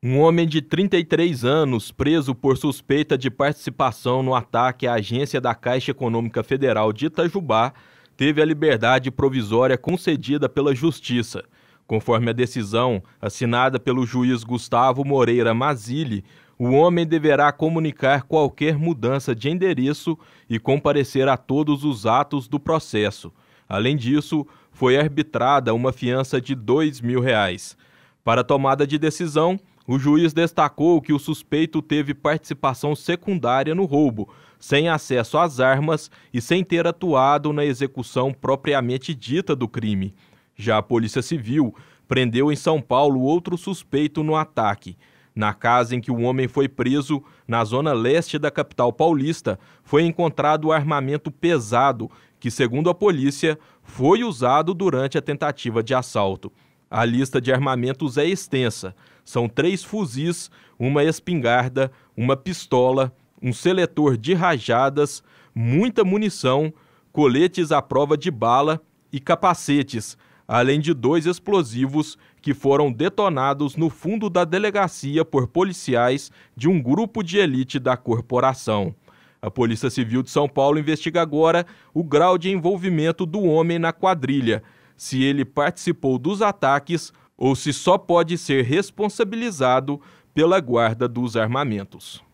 Um homem de 33 anos preso por suspeita de participação no ataque à agência da Caixa Econômica Federal de Itajubá teve a liberdade provisória concedida pela Justiça. Conforme a decisão assinada pelo juiz Gustavo Moreira Mazili, o homem deverá comunicar qualquer mudança de endereço e comparecer a todos os atos do processo. Além disso, foi arbitrada uma fiança de R$ 2 mil. Reais. Para tomada de decisão, o juiz destacou que o suspeito teve participação secundária no roubo, sem acesso às armas e sem ter atuado na execução propriamente dita do crime. Já a Polícia Civil prendeu em São Paulo outro suspeito no ataque. Na casa em que o homem foi preso, na zona leste da capital paulista, foi encontrado armamento pesado que, segundo a polícia, foi usado durante a tentativa de assalto. A lista de armamentos é extensa. São três fuzis, uma espingarda, uma pistola, um seletor de rajadas, muita munição, coletes à prova de bala e capacetes, além de dois explosivos que foram detonados no fundo da delegacia por policiais de um grupo de elite da corporação. A Polícia Civil de São Paulo investiga agora o grau de envolvimento do homem na quadrilha se ele participou dos ataques ou se só pode ser responsabilizado pela guarda dos armamentos.